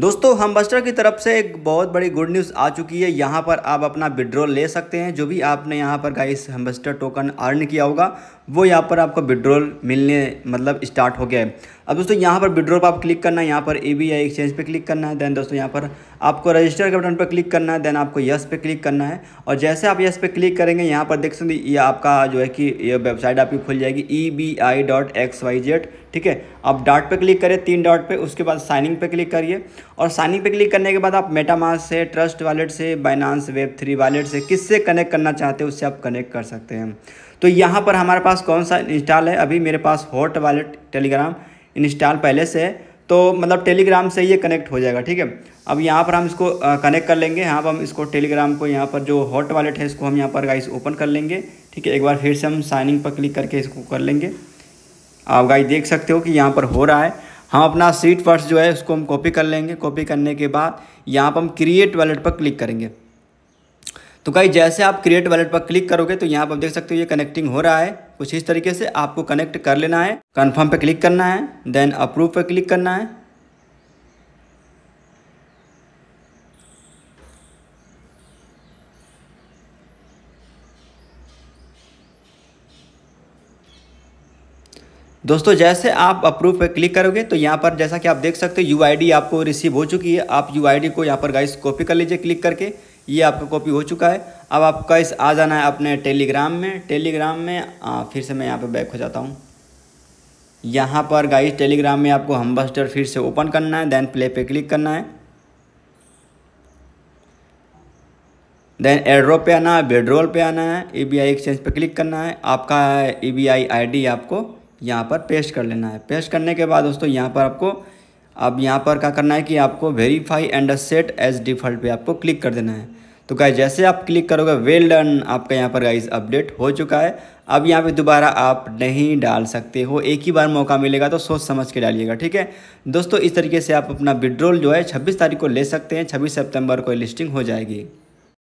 दोस्तों हमबस्टर की तरफ से एक बहुत बड़ी गुड न्यूज़ आ चुकी है यहाँ पर आप अपना विड्रॉल ले सकते हैं जो भी आपने यहाँ पर गाइस हमबस्टर टोकन अर्न किया होगा वो यहाँ पर आपको विड्रॉल मिलने मतलब स्टार्ट हो गया है अब दोस्तों यहाँ पर विड्रॉल पर आप क्लिक करना है यहाँ पर ए एक्सचेंज पर क्लिक करना है देन दोस्तों यहाँ पर आपको रजिस्टर के बटन पर क्लिक करना है देन आपको यस पे क्लिक करना है और जैसे आप यस पे क्लिक करेंगे यहाँ पर देख सकते ये आपका जो है कि ये वेबसाइट आपकी खुल जाएगी E B I dot X Y Z ठीक है आप डॉट पे क्लिक करें तीन डॉट पे उसके बाद साइनिंग पे क्लिक करिए और साइनिंग पे क्लिक करने के बाद आप मेटामास से ट्रस्ट वॉलेट से बाइनांस वेब थ्री वॉलेट से किससे कनेक्ट करना चाहते हैं उससे आप कनेक्ट कर सकते हैं तो यहाँ पर हमारे पास कौन सा इंस्टॉल है अभी मेरे पास हॉट वॉलेट टेलीग्राम इंस्टॉल पहले से है तो मतलब टेलीग्राम से ये कनेक्ट हो जाएगा ठीक है अब यहाँ पर हम इसको कनेक्ट कर लेंगे यहाँ पर हम इसको टेलीग्राम को यहाँ पर जो हॉट वॉलेट है इसको हम यहाँ पर गाइस ओपन कर लेंगे ठीक है एक बार फिर से हम साइनिंग पर क्लिक करके इसको कर लेंगे आप गाइस देख सकते हो कि यहाँ पर हो रहा है हम अपना सीट फर्स्ट जो है उसको हम कॉपी कर लेंगे कॉपी करने के बाद यहाँ पर हम क्रिएट वॉलेट पर क्लिक करेंगे तो गाई जैसे आप क्रिएट वॉलेट पर क्लिक करोगे तो यहाँ पर आप देख सकते हो ये कनेक्टिंग हो रहा है कुछ इस तरीके से आपको कनेक्ट कर लेना है कन्फर्म पर क्लिक करना है देन अप्रूव पर क्लिक करना है दोस्तों जैसे आप अप्रूव पर क्लिक करोगे तो यहाँ पर जैसा कि आप देख सकते हो यू आपको रिसीव हो चुकी है आप यू को यहाँ पर गाइस कॉपी कर लीजिए क्लिक करके ये आपका कॉपी हो चुका है अब आप कैसे आ जाना है अपने टेलीग्राम में टेलीग्राम में आ, फिर से मैं यहाँ पे बैक हो जाता हूँ यहाँ पर गाइस टेलीग्राम में आपको हम्बस्टर फिर से ओपन करना है देन प्ले पे क्लिक करना है देन एड्रो पे आना है बेड्रोल पे आना है ई बी आई एक्सचेंज पे क्लिक करना है आपका ई बी आई आई डी आपको यहाँ पर पेस्ट कर लेना है पेस्ट करने के बाद दोस्तों यहाँ पर आपको अब यहाँ पर क्या करना है कि आपको verify and set as default पे आपको क्लिक कर देना है तो गाइज जैसे आप क्लिक करोगे वेल डन आपका यहाँ पर गाइज अपडेट हो चुका है अब यहाँ पे दोबारा आप नहीं डाल सकते हो एक ही बार मौका मिलेगा तो सोच समझ के डालिएगा ठीक है दोस्तों इस तरीके से आप अपना विड्रोल जो है छब्बीस तारीख को ले सकते हैं छब्बीस सेप्टेम्बर को लिस्टिंग हो जाएगी